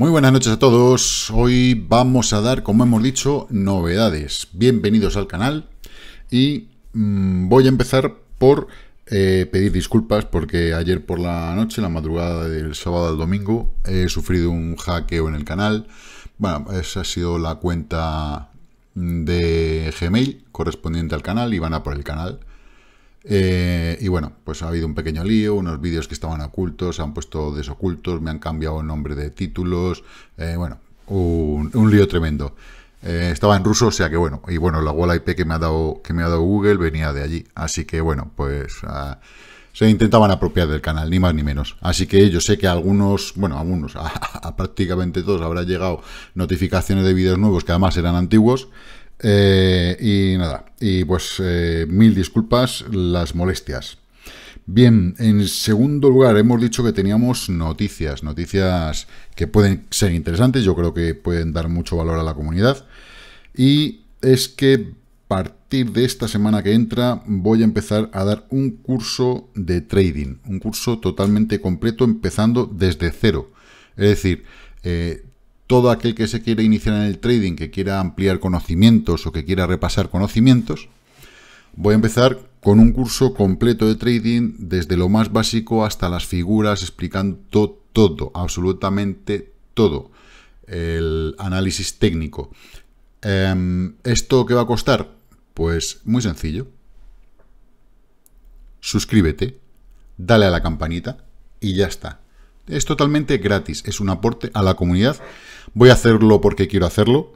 Muy buenas noches a todos. Hoy vamos a dar, como hemos dicho, novedades. Bienvenidos al canal y mm, voy a empezar por eh, pedir disculpas porque ayer por la noche, la madrugada del sábado al domingo, he sufrido un hackeo en el canal. Bueno, esa ha sido la cuenta de Gmail correspondiente al canal y van a por el canal. Eh, y bueno, pues ha habido un pequeño lío, unos vídeos que estaban ocultos, se han puesto desocultos, me han cambiado el nombre de títulos, eh, bueno, un, lío tremendo. Eh, estaba en ruso, o sea que bueno, y bueno, la wall IP que me ha dado, que me ha dado Google venía de allí, así que bueno, pues... Ah, se intentaban apropiar del canal, ni más ni menos. Así que yo sé que a algunos, bueno, a algunos, a, prácticamente todos habrá llegado notificaciones de vídeos nuevos que además eran antiguos eh, y nada, y pues eh, mil disculpas las molestias. Bien, en segundo lugar, hemos dicho que teníamos noticias, noticias que pueden ser interesantes, yo creo que pueden dar mucho valor a la comunidad. Y es que a partir de esta semana que entra voy a empezar a dar un curso de trading, un curso totalmente completo, empezando desde cero. Es decir, eh, todo aquel que se quiera iniciar en el trading, que quiera ampliar conocimientos o que quiera repasar conocimientos, voy a empezar con un curso completo de trading, desde lo más básico hasta las figuras, explicando todo, absolutamente todo, el análisis técnico. Em, ¿Esto qué va a costar? Pues muy sencillo. Suscríbete, dale a la campanita y ya está es totalmente gratis, es un aporte a la comunidad. Voy a hacerlo porque quiero hacerlo.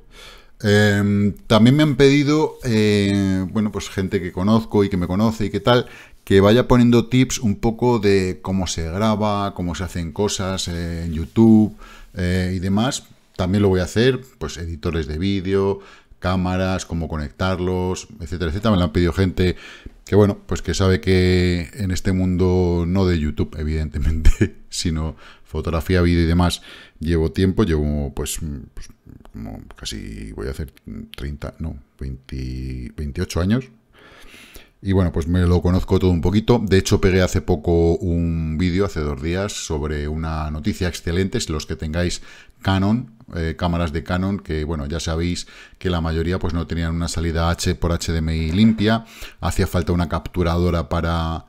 Em, también me han pedido, eh, bueno, pues gente que conozco y que me conoce y que tal, que vaya poniendo tips un poco de cómo se graba, cómo se hacen cosas eh, en YouTube eh, y demás. También lo voy a hacer, pues editores de vídeo, cámaras, cómo conectarlos, etcétera, etcétera. Me lo han pedido gente que bueno, pues que sabe que en este mundo, no de YouTube, evidentemente, sino fotografía, vídeo y demás, llevo tiempo, llevo pues, pues como casi, voy a hacer 30, no, 20, 28 años, y bueno, pues me lo conozco todo un poquito. De hecho, pegué hace poco un vídeo, hace dos días, sobre una noticia excelente. Los que tengáis Canon, eh, cámaras de Canon, que bueno, ya sabéis que la mayoría pues no tenían una salida H por HDMI limpia. Hacía falta una capturadora para,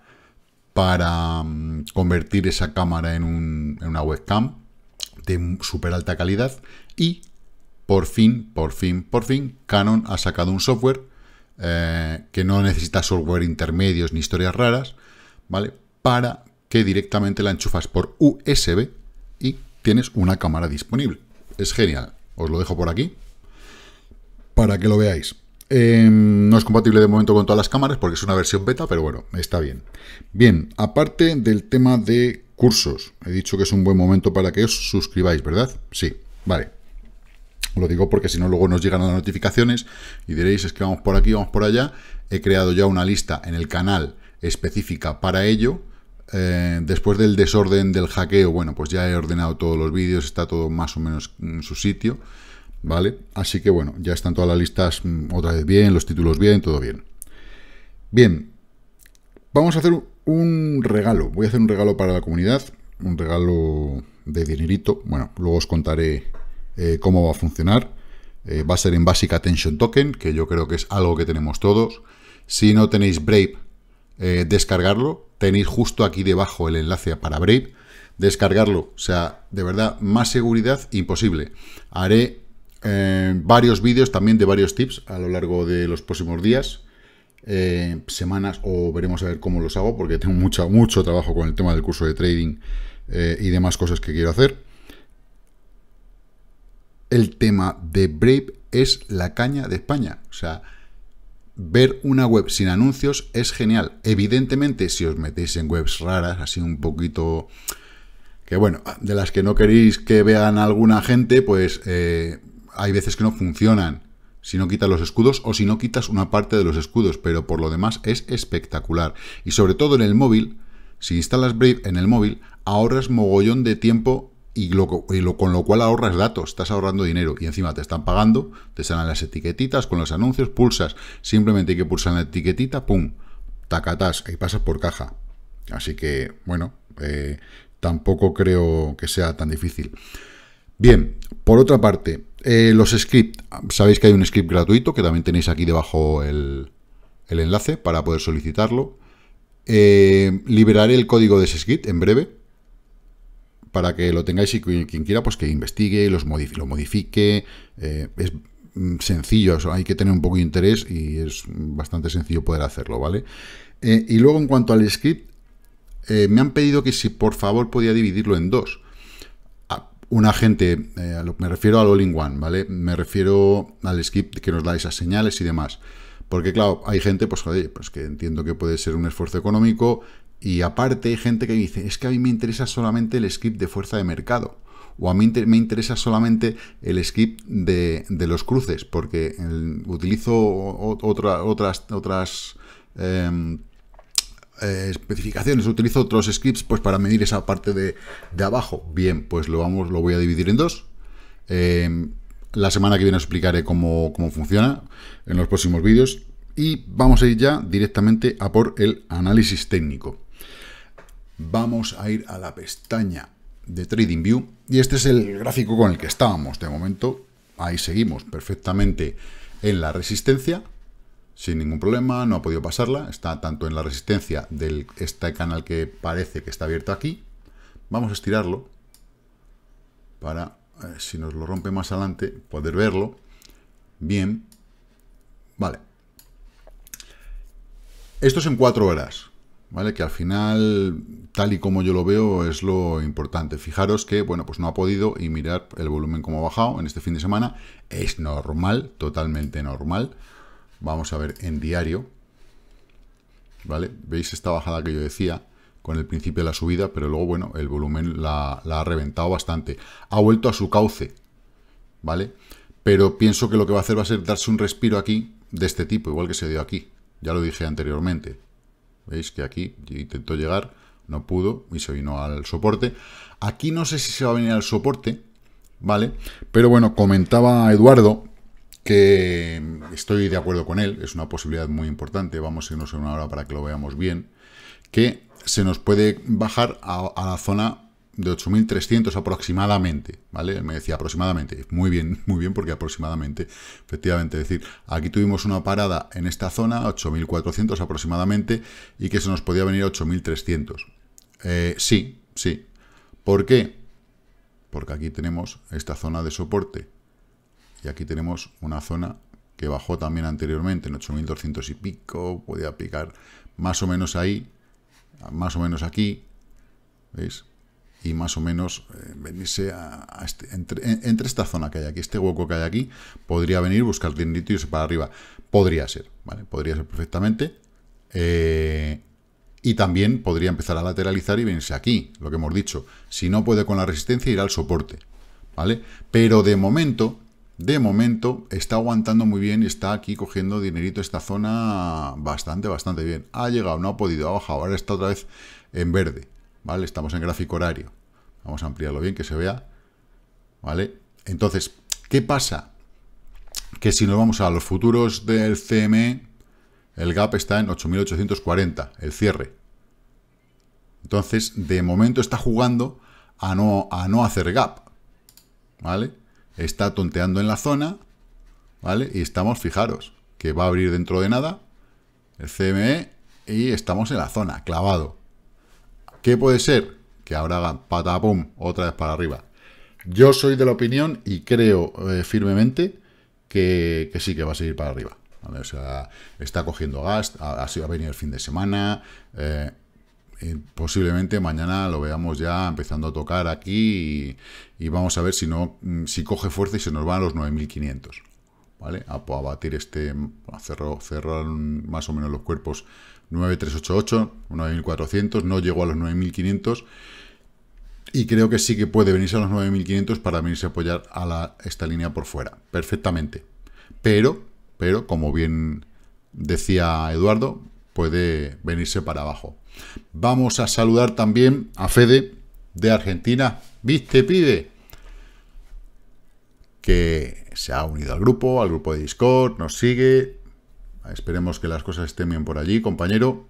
para mm, convertir esa cámara en, un, en una webcam de super alta calidad. Y por fin, por fin, por fin, Canon ha sacado un software eh, que no necesita software intermedios ni historias raras, ¿vale? Para que directamente la enchufas por USB y tienes una cámara disponible. Es genial. Os lo dejo por aquí para que lo veáis. Em, no es compatible de momento con todas las cámaras porque es una versión beta, pero bueno, está bien. Bien, aparte del tema de cursos, he dicho que es un buen momento para que os suscribáis, ¿verdad? Sí, vale. Lo digo porque si no, luego nos llegan las notificaciones y diréis, es que vamos por aquí, vamos por allá. He creado ya una lista en el canal específica para ello. Eh, después del desorden del hackeo, bueno, pues ya he ordenado todos los vídeos, está todo más o menos en su sitio, ¿vale? Así que bueno, ya están todas las listas mm, otra vez bien, los títulos bien, todo bien. Bien, vamos a hacer un regalo, voy a hacer un regalo para la comunidad, un regalo de dinerito, bueno, luego os contaré eh, cómo va a funcionar. Eh, va a ser en Basic Attention Token, que yo creo que es algo que tenemos todos. Si no tenéis Brave, eh, descargarlo. Tenéis justo aquí debajo el enlace para Brave. Descargarlo. O sea, de verdad, más seguridad imposible. Haré varios vídeos también de varios tips a lo largo de los próximos días. semanas o veremos a ver cómo los hago porque tengo mucho trabajo con el tema del curso de trading y demás cosas que quiero hacer el tema de Brave es la caña de España. O sea, ver una web sin anuncios es genial. Evidentemente, si os metéis en webs raras, así un poquito... Que bueno, de las que no queréis que vean alguna gente, pues eh, hay veces que no funcionan. Si no quitas los escudos o si no quitas una parte de los escudos, pero por lo demás es espectacular. Y sobre todo en el móvil, si instalas Brave en el móvil, ahorras mogollón de tiempo y, con lo cual ahorras datos, estás ahorrando dinero y encima te están pagando, te salen las etiquetitas con los anuncios, pulsas, simplemente hay que pulsar la etiquetita, ¡pum! Tacatás y pasas por caja. Así que, bueno, eh, tampoco creo que sea tan difícil. Bien, por otra parte, eh, los scripts. Sabéis que hay un script gratuito que también tenéis aquí debajo el, enlace para poder solicitarlo. Eh, liberaré el código de ese script en breve para que lo tengáis y quien quiera, pues que investigue, lo modifique. Eh, es mm, sencillo, hay que tener un poco de interés y es bastante sencillo poder hacerlo, ¿vale? Eh, y luego en cuanto al script, eh, me han pedido que si por favor podía dividirlo en dos. Una un me refiero al all-in-one, ¿vale? Me refiero al script que nos da esas señales y demás. Porque claro, hay gente, pues, joder, pues que entiendo que puede ser un esfuerzo económico, y aparte hay gente que dice, es que a mí me interesa solamente el script de fuerza de mercado. O a mí me interesa solamente el script de, los cruces, porque utilizo otras, otras em, eh, especificaciones, utilizo otros scripts pues, para medir esa parte de, abajo. Bien, pues lo, vamos, lo voy a dividir en dos. Em, la semana que viene os explicaré cómo, cómo funciona en los próximos vídeos. Y vamos a ir ya directamente a por el análisis técnico vamos a ir a la pestaña de TradingView y este es el gráfico con el que estábamos de momento. Ahí seguimos perfectamente en la resistencia, sin ningún problema, no ha podido pasarla. Está tanto en la resistencia de este canal que parece que está abierto aquí. Vamos a estirarlo para, eh, si nos lo rompe más adelante, poder verlo. Bien. Vale. Esto es en cuatro horas. Que al final, tal y como yo lo veo, es lo importante. Fijaros que, bueno, pues no ha podido y mirar el volumen como ha bajado en este fin de semana. Es normal, totalmente normal. Vamos a ver en diario, ¿vale? ¿Veis esta bajada que yo decía? con el principio de la subida, pero luego, bueno, el volumen la, la ha reventado bastante. Ha vuelto a su cauce, ¿vale? Pero pienso que lo que va a hacer va a ser darse un respiro aquí de este tipo, igual que se dio aquí. Ya lo dije anteriormente. Veis que aquí intentó llegar, no pudo y se vino al soporte. Aquí no sé si se va a venir al soporte, ¿vale? Pero bueno, comentaba Eduardo que estoy de acuerdo con él, es una posibilidad muy importante, vamos a irnos en una hora para que lo veamos bien, que se nos puede bajar a la zona de 8.300 aproximadamente, ¿vale? Me decía aproximadamente, muy bien, muy bien, porque aproximadamente, efectivamente, es decir, aquí tuvimos una parada en esta zona, 8.400 aproximadamente, y que se nos podía venir 8.300. Eh, sí, sí. ¿Por qué? Porque aquí tenemos esta zona de soporte, y aquí tenemos una zona que bajó también anteriormente, en 8.200 y pico, podía picar más o menos ahí, más o menos aquí, ¿veis? y más o menos eh, venirse a, este, entre, esta zona que hay aquí, este hueco que hay aquí, podría venir, buscar dinerito y irse para arriba. Podría ser, ¿vale? Podría ser perfectamente. Eh, y también podría empezar a lateralizar y venirse aquí, lo que hemos dicho. Si no puede con la resistencia, irá al soporte, ¿vale? Pero de momento, de momento, está aguantando muy bien y está aquí cogiendo dinerito esta zona bastante, bastante bien. Ha llegado, no ha podido, ha ahora está otra vez en verde, ¿vale? Estamos en gráfico horario. Vamos a ampliarlo bien, que se vea, ¿vale? Entonces, ¿qué pasa? Que si nos vamos a los futuros del CME, el gap está en 8.840, el cierre. Entonces, de momento está jugando a no, a no hacer gap, ¿vale? Está tonteando en la zona, ¿vale? Y estamos, fijaros, que va a abrir dentro de nada el CME y estamos en la zona, clavado. ¿Qué puede ser? Que ahora pata patapum, otra vez para arriba. Yo soy de la opinión y creo eh, firmemente que, sí que va a seguir para arriba. está cogiendo gas, ha, a venir el fin de semana. Eh, posiblemente mañana lo veamos ya empezando a tocar aquí y, vamos a ver si no mm, si coge fuerza y se nos van a los 9500 vale a, batir este cerrar más o menos los cuerpos 9388, 9400, no llegó a los 9500 y creo que sí que puede venirse a los 9500 para venirse a apoyar a esta línea por fuera, perfectamente. Pero, pero, como bien decía Eduardo, puede venirse para abajo. Vamos a saludar también a Fede de Argentina. ¿Viste, pide Que se ha unido al grupo, al grupo de Discord, nos sigue, Esperemos que las cosas estén bien por allí, compañero.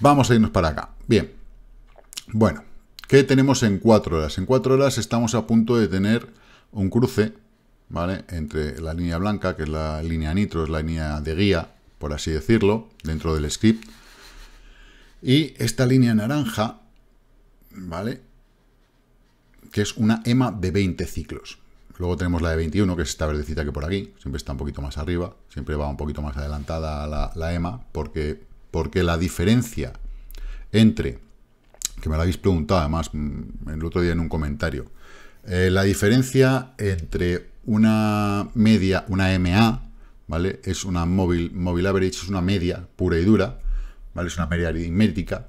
Vamos a irnos para acá. Bien. Bueno, ¿qué tenemos en cuatro horas? En cuatro horas estamos a punto de tener un cruce, ¿vale? Entre la línea blanca, que es la línea nitro, es la línea de guía, por así decirlo, dentro del script. Y esta línea naranja, ¿vale? Que es una EMA de 20 ciclos. Luego tenemos la de 21, que es esta verdecita que por aquí, siempre está un poquito más arriba, siempre va un poquito más adelantada la, EMA, e porque, porque la diferencia entre, que me lo habéis preguntado además mm, el otro día en un comentario, eh, la diferencia entre una media, una e MA, ¿vale? Es una móvil, móvil average, es una media pura y dura, ¿vale? Es una media aritmética.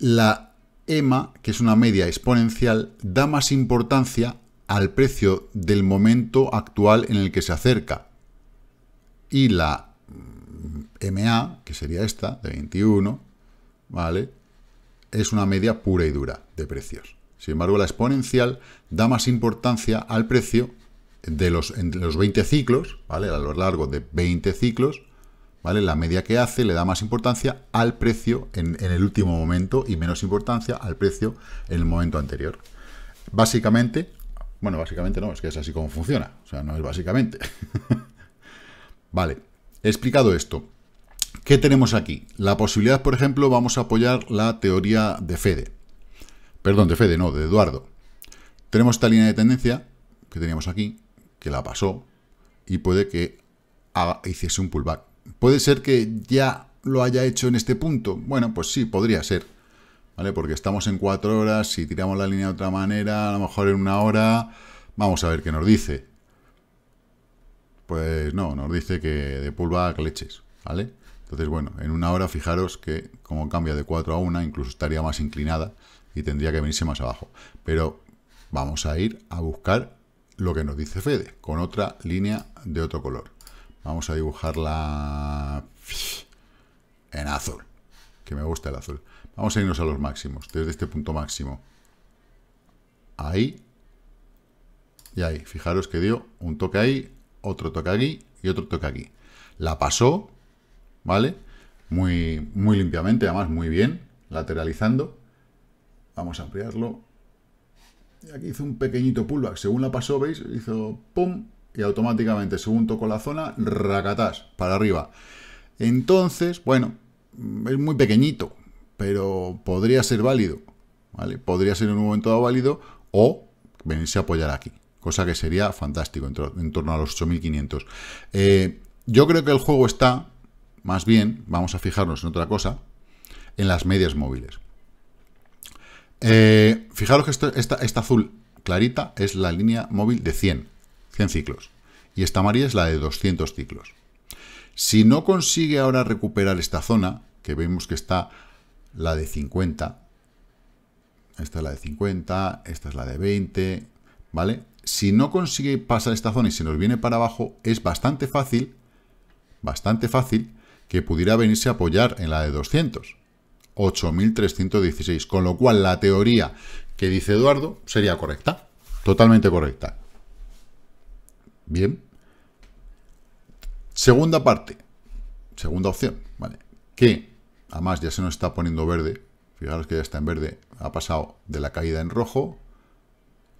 La EMA, que es una media exponencial, da más importancia al precio del momento actual en el que se acerca. Y la MA, mm, que sería esta, de 21, ¿vale? Es una media pura y dura de precios. Sin embargo, la exponencial da más importancia al precio de los, entre los 20 ciclos, ¿vale? A lo largo de 20 ciclos, ¿vale? La media que hace le da más importancia al precio en, el último momento y menos importancia al precio en el momento anterior. Básicamente, bueno, básicamente no, es que es así como funciona. O sea, no es básicamente. vale, he explicado esto. ¿Qué tenemos aquí? La posibilidad, por ejemplo, vamos a apoyar la teoría de Fede. Perdón, de Fede, no, de Eduardo. Tenemos esta línea de tendencia que teníamos aquí, que la pasó, y puede que hiciese un pullback. ¿Puede ser que ya lo haya hecho en este punto? Bueno, pues sí, podría ser. ¿Vale? Porque estamos en cuatro horas, si tiramos la línea de otra manera, a lo mejor en una hora, vamos a ver qué nos dice. Pues no, nos dice que de pulva a leches, ¿vale? Entonces, bueno, en una hora fijaros que como cambia de 4 a 1, incluso estaría más inclinada y tendría que venirse más abajo. Pero vamos a ir a buscar lo que nos dice Fede, con otra línea de otro color. Vamos a dibujarla en azul, que me gusta el azul. Vamos a irnos a los máximos, desde este punto máximo. Ahí y ahí. Fijaros que dio un toque ahí, otro toque aquí y otro toque aquí. La pasó, ¿vale? Muy, muy limpiamente, además muy bien, lateralizando. Vamos a ampliarlo. Y aquí hizo un pequeñito pullback. Según la pasó, ¿veis? Hizo pum, y automáticamente, según toco la zona, racatás, para arriba. Entonces, bueno, es muy pequeñito, pero podría ser válido, ¿vale? Podría ser en un momento dado válido o venirse a apoyar aquí, cosa que sería fantástico, en, torno a los 8500. Eh, yo creo que el juego está, más bien, vamos a fijarnos en otra cosa, en las medias móviles. Eh, fijaros que esta, esta azul clarita es la línea móvil de 100. 100 ciclos. Y esta María es la de 200 ciclos. Si no consigue ahora recuperar esta zona, que vemos que está la de 50, esta es la de 50, esta es la de 20, ¿vale? Si no consigue pasar esta zona y se nos viene para abajo, es bastante fácil, bastante fácil, que pudiera venirse a apoyar en la de 200, 8.316, con lo cual la teoría que dice Eduardo sería correcta, totalmente correcta. Bien. Segunda parte. Segunda opción. Vale. Que, además, ya se nos está poniendo verde. Fijaros que ya está en verde. Ha pasado de la caída en rojo.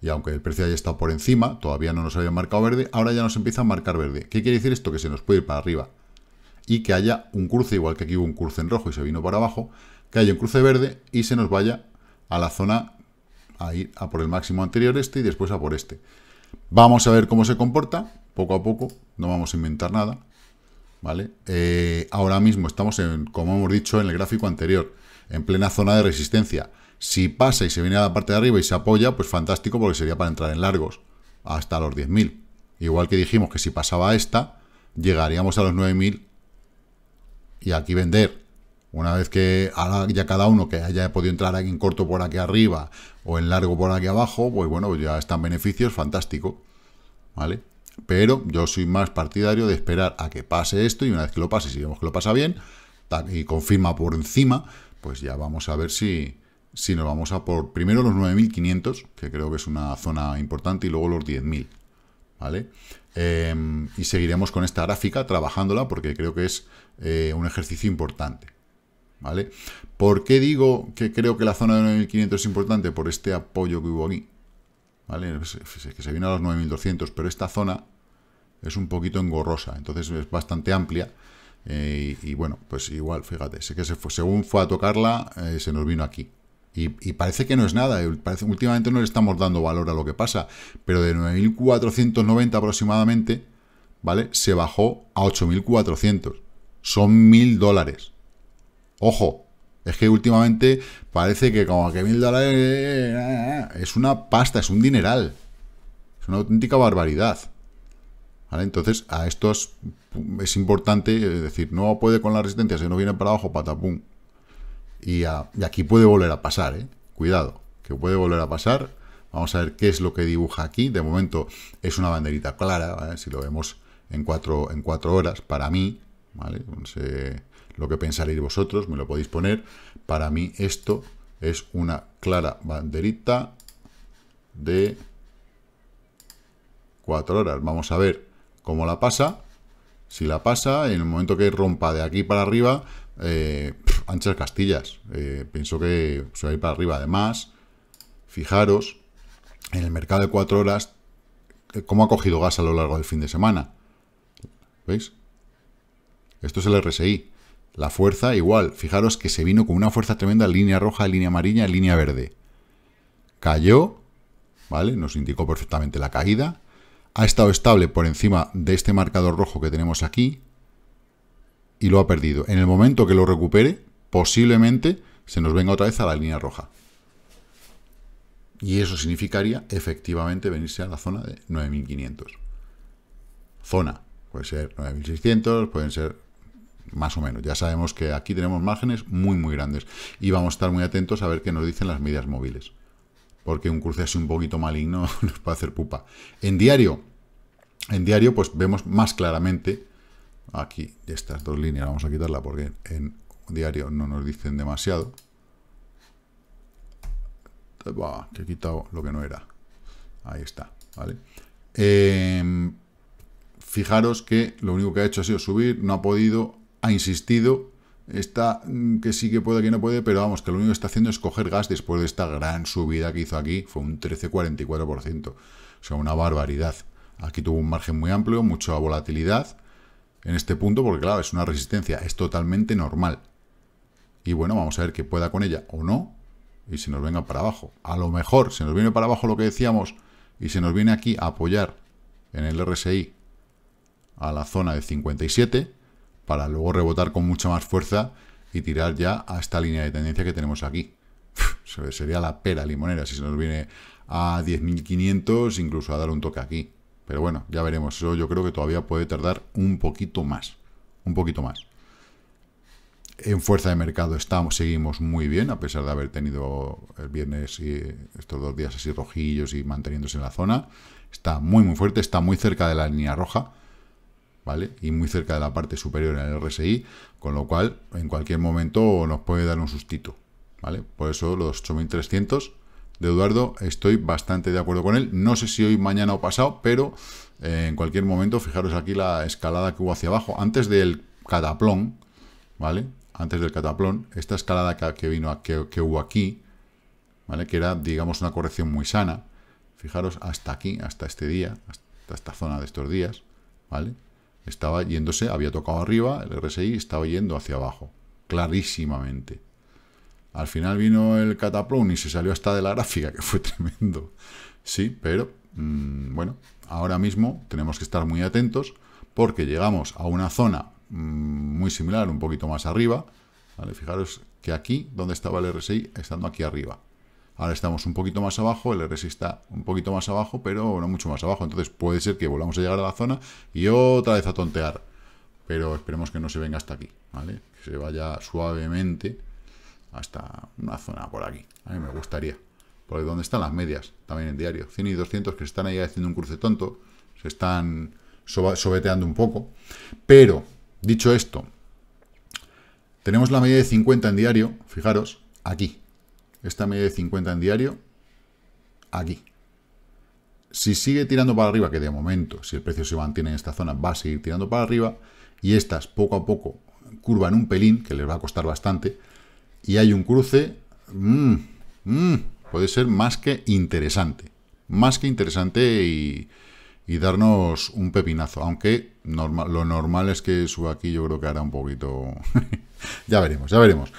Y aunque el precio haya estado por encima, todavía no nos había marcado verde. Ahora ya nos empieza a marcar verde. ¿Qué quiere decir esto? Que se nos puede ir para arriba. Y que haya un cruce, igual que aquí hubo un cruce en rojo y se vino para abajo. Que haya un cruce verde y se nos vaya a la zona a ir a por el máximo anterior este y después a por este. Vamos a ver cómo se comporta, poco a poco, no vamos a inventar nada. ¿vale? Eh, ahora mismo estamos, en, como hemos dicho en el gráfico anterior, en plena zona de resistencia. Si pasa y se viene a la parte de arriba y se apoya, pues fantástico porque sería para entrar en largos, hasta los 10.000. Igual que dijimos que si pasaba esta, llegaríamos a los 9.000 y aquí vender una vez que ya cada uno que haya podido entrar en corto por aquí arriba o en largo por aquí abajo, pues bueno, ya están beneficios, fantástico. ¿Vale? Pero yo soy más partidario de esperar a que pase esto y una vez que lo pase, si vemos que lo pasa bien y confirma por encima, pues ya vamos a ver si, si nos vamos a por primero los 9.500, que creo que es una zona importante, y luego los 10.000. ¿Vale? Em, y seguiremos con esta gráfica trabajándola porque creo que es eh, un ejercicio importante. ¿vale? ¿Por qué digo que creo que la zona de 9500 es importante? Por este apoyo que hubo aquí, ¿vale? que se vino a los 9200, pero esta zona es un poquito engorrosa, entonces es bastante amplia. Eh, y, bueno, pues igual, fíjate, sé que se fue, según fue a tocarla, eh, se nos vino aquí. Y, parece que no es nada, eh, parece, últimamente no le estamos dando valor a lo que pasa, pero de 9.490 aproximadamente, ¿vale? Se bajó a 8.400, son 1.000 dólares. Ojo, es que últimamente parece que como que mil dólares eh, eh, eh, es una pasta, es un dineral. Es una auténtica barbaridad. Entonces, a estos es, importante decir, no puede con la resistencia, si no viene para abajo, patapum. Y, aquí puede volver a pasar, ¿eh? Cuidado, que puede volver a pasar. Vamos a ver qué es lo que dibuja aquí. De momento es una banderita clara, si lo vemos en cuatro, en cuatro horas, para mí, ¿vale? lo que pensaréis vosotros, me lo podéis poner. Para mí esto es una clara banderita de 4 horas. Vamos a ver cómo la pasa. Si la pasa, en el momento que rompa de aquí para arriba, eh, anchas castillas. Eh, pienso que se va a ir para arriba. Además, fijaros, en el mercado de 4 horas, eh, cómo ha cogido gas a lo largo del fin de semana. ¿Veis? Esto es el RSI. La fuerza igual, fijaros que se vino con una fuerza tremenda, línea roja, línea amarilla, línea verde. Cayó, ¿vale? Nos indicó perfectamente la caída. Ha estado estable por encima de este marcador rojo que tenemos aquí y lo ha perdido. En el momento que lo recupere, posiblemente se nos venga otra vez a la línea roja. Y eso significaría efectivamente venirse a la zona de 9500. Zona, puede ser 9600, pueden ser más o menos. Ya sabemos que aquí tenemos márgenes muy, muy grandes. Y vamos a estar muy atentos a ver qué nos dicen las medias móviles. Porque un cruce así un poquito maligno nos puede hacer pupa. En diario, en diario pues vemos más claramente, aquí estas dos líneas, vamos a quitarla porque en diario no nos dicen demasiado. va he quitado lo que no era. Ahí está, ¿vale? Em, fijaros que lo único que ha hecho ha sido subir, no ha podido, ha insistido, está mm, que sí que puede, que no puede, pero vamos, que lo único que está haciendo es coger gas después de esta gran subida que hizo aquí, fue un 13,44%, o sea, una barbaridad. Aquí tuvo un margen muy amplio, mucha volatilidad en este punto, porque claro, es una resistencia, es totalmente normal. Y bueno, vamos a ver que pueda con ella o no, y se nos venga para abajo. A lo mejor se nos viene para abajo lo que decíamos, y se nos viene aquí a apoyar en el RSI a la zona de 57, para luego rebotar con mucha más fuerza y tirar ya a esta línea de tendencia que tenemos aquí. sería la pera limonera si se nos viene a 10.500, incluso a dar un toque aquí. Pero bueno, ya veremos. Eso yo creo que todavía puede tardar un poquito más. Un poquito más. En fuerza de mercado estamos, seguimos muy bien, a pesar de haber tenido el viernes y estos dos días así rojillos y manteniéndose en la zona. Está muy, muy fuerte, está muy cerca de la línea roja. ¿vale? Y muy cerca de la parte superior en el RSI, con lo cual en cualquier momento nos puede dar un sustito, ¿vale? Por eso los 8300 de Eduardo estoy bastante de acuerdo con él. No sé si hoy, mañana o pasado, pero eh, en cualquier momento, fijaros aquí la escalada que hubo hacia abajo, antes del cataplón, ¿vale? Antes del cataplón, esta escalada que, vino que, que hubo aquí, ¿vale? Que era, digamos, una corrección muy sana. Fijaros hasta aquí, hasta este día, hasta esta zona de estos días, ¿vale? Estaba yéndose, había tocado arriba, el RSI estaba yendo hacia abajo, clarísimamente. Al final vino el cataplón y se salió hasta de la gráfica, que fue tremendo. Sí, pero mm, bueno, ahora mismo tenemos que estar muy atentos porque llegamos a una zona mm, muy similar, un poquito más arriba. ¿vale? Fijaros que aquí, donde estaba el RSI, estando aquí arriba. Ahora estamos un poquito más abajo, el RSI está un poquito más abajo, pero no mucho más abajo. Entonces puede ser que volvamos a llegar a la zona y otra vez a tontear. Pero esperemos que no se venga hasta aquí, ¿vale? Que se vaya suavemente hasta una zona por aquí. A mí me gustaría. Por donde están las medias, también en diario. 100 y 200 que están ahí haciendo un cruce tonto. Se están sobeteando un poco. Pero, dicho esto, tenemos la media de 50 en diario, fijaros, aquí esta media de 50 en diario, aquí. Si sigue tirando para arriba, que de momento, si el precio se mantiene en esta zona, va a seguir tirando para arriba, y estas poco a poco curvan un pelín, que les va a costar bastante, y hay un cruce, mm, mm, puede ser más que interesante. Más que interesante y, darnos un pepinazo. Aunque lo normal es que suba aquí, yo creo que hará un poquito ya veremos, ya veremos.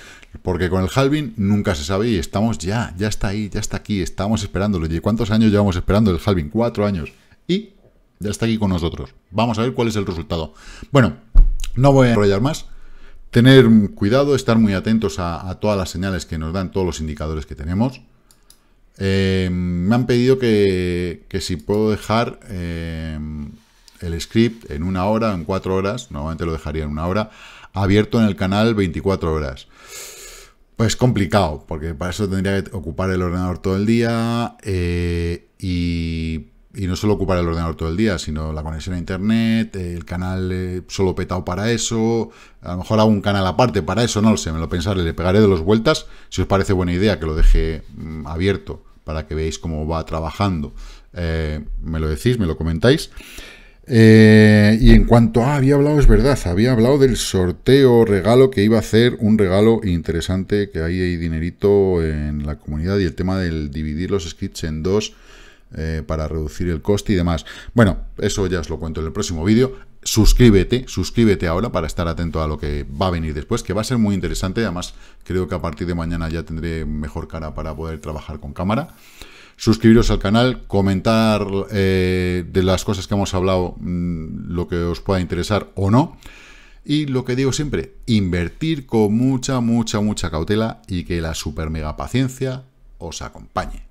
Porque con el halving nunca se sabe y estamos ya, ya está ahí, ya está aquí, estamos esperándolo. ¿Y cuántos años llevamos esperando el halving? Cuatro años. Y ya está aquí con nosotros. Vamos a ver cuál es el resultado. Bueno, no voy a enrollar más. Tener cuidado, estar muy atentos a, todas las señales que nos dan todos los indicadores que tenemos. Eh, me han pedido que, si puedo dejar eh, el script en una hora, en cuatro horas, normalmente lo dejaría en una hora, abierto en el canal 24 horas. Pues complicado, porque para eso tendría que ocupar el ordenador todo el día eh, y, y, no solo ocupar el ordenador todo el día, sino la conexión a internet, el canal eh, solo petado para eso, a lo mejor hago un canal aparte para eso, no lo sé, me lo pensaré, le pegaré de los vueltas, si os parece buena idea que lo deje mm, abierto para que veáis cómo va trabajando, eh, me lo decís, me lo comentáis. Eh, y en cuanto a ah, había hablado, es verdad, había hablado del sorteo regalo que iba a hacer, un regalo interesante, que ahí hay dinerito en la comunidad y el tema del dividir los scripts en dos eh, para reducir el coste y demás. Bueno, eso ya os lo cuento en el próximo vídeo. Suscríbete, suscríbete ahora para estar atento a lo que va a venir después, que va a ser muy interesante. Además, creo que a partir de mañana ya tendré mejor cara para poder trabajar con cámara suscribiros al canal, comentar eh, de las cosas que hemos hablado, mm, lo que os pueda interesar o no. Y lo que digo siempre, invertir con mucha, mucha, mucha cautela y que la super mega paciencia os acompañe.